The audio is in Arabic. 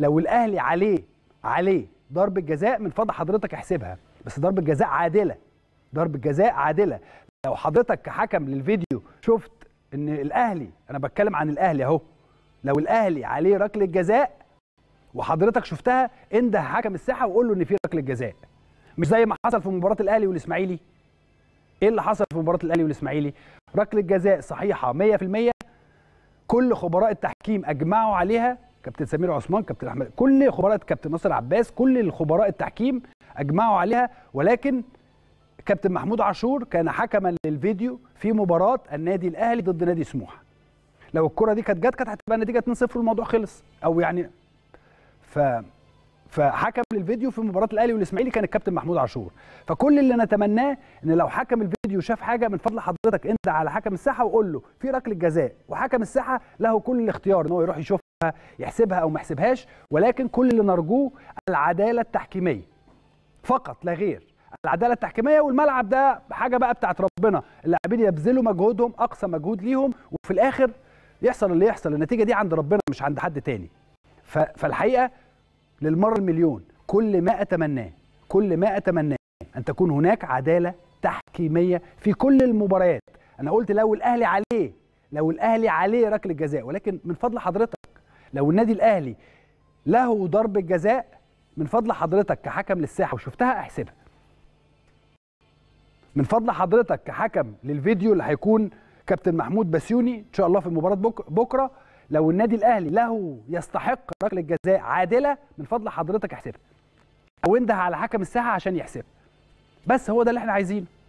لو الاهلي عليه عليه ضربه جزاء من فضل حضرتك احسبها بس ضربه جزاء عادله ضربه جزاء عادله لو حضرتك كحكم للفيديو شفت ان الاهلي انا بتكلم عن الاهلي اهو لو الاهلي عليه ركله جزاء وحضرتك شفتها انده حكم الساحه وقول له ان في ركله جزاء مش زي ما حصل في مباراه الاهلي والاسماعيلي ايه اللي حصل في مباراه الاهلي والاسماعيلي ركله جزاء صحيحه 100% كل خبراء التحكيم اجمعوا عليها كابتن سمير عثمان كابتن احمد كل خبراء كابتن ناصر عباس كل الخبراء التحكيم اجمعوا عليها ولكن كابتن محمود عاشور كان حكما للفيديو في مباراه النادي الاهلي ضد نادي سموحه لو الكره دي كانت جت كانت هتبقى النتيجه 2-0 والموضوع خلص او يعني ف فحكم للفيديو في مباراه الاهلي والاسماعيلي كان الكابتن محمود عاشور فكل اللي نتمناه ان لو حكم الفيديو شاف حاجه من فضل حضرتك انت على حكم الساحه وقول له في ركله جزاء وحكم الساحه له كل الاختيار ان هو يروح يشوف يحسبها او ما يحسبهاش ولكن كل اللي نرجوه العداله التحكيميه فقط لا غير العداله التحكيميه والملعب ده حاجه بقى بتاعت ربنا اللاعبين يبذلوا مجهودهم اقصى مجهود ليهم وفي الاخر يحصل اللي يحصل النتيجه دي عند ربنا مش عند حد تاني فالحقيقه للمره المليون كل ما اتمناه كل ما اتمناه ان تكون هناك عداله تحكيميه في كل المباريات انا قلت لو الاهلي عليه لو الاهلي عليه ركله جزاء ولكن من فضل حضرتك لو النادي الاهلي له ضربه جزاء من فضل حضرتك كحكم للساحه وشفتها احسبها من فضل حضرتك كحكم للفيديو اللي هيكون كابتن محمود بسيوني ان شاء الله في مباراه بكره لو النادي الاهلي له يستحق ركله جزاء عادله من فضل حضرتك احسبها او انده على حكم الساحه عشان يحسبها بس هو ده اللي احنا عايزينه